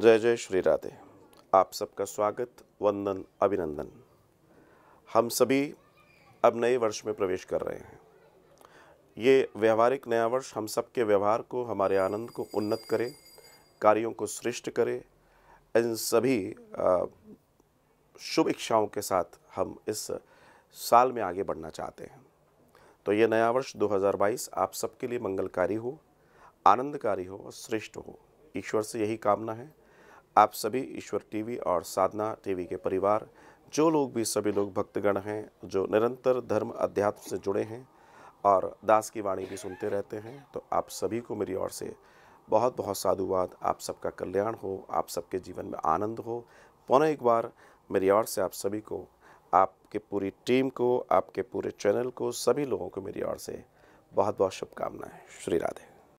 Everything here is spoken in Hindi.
जय जय श्री राधे आप सबका स्वागत वंदन अभिनंदन हम सभी अब नए वर्ष में प्रवेश कर रहे हैं ये व्यवहारिक नया वर्ष हम सबके व्यवहार को हमारे आनंद को उन्नत करे कार्यों को श्रेष्ठ करे इन सभी शुभ इच्छाओं के साथ हम इस साल में आगे बढ़ना चाहते हैं तो ये नया वर्ष 2022 आप सबके लिए मंगलकारी हो आनंदकारी हो और श्रेष्ठ हो ईश्वर से यही कामना है आप सभी ईश्वर टीवी और साधना टीवी के परिवार जो लोग भी सभी लोग भक्तगण हैं जो निरंतर धर्म अध्यात्म से जुड़े हैं और दास की वाणी भी सुनते रहते हैं तो आप सभी को मेरी ओर से बहुत बहुत साधुवाद आप सबका कल्याण हो आप सबके जीवन में आनंद हो पौने एक बार मेरी ओर से आप सभी को आपके पूरी टीम को आपके पूरे चैनल को सभी लोगों को मेरी ओर से बहुत बहुत शुभकामनाएं श्री राधे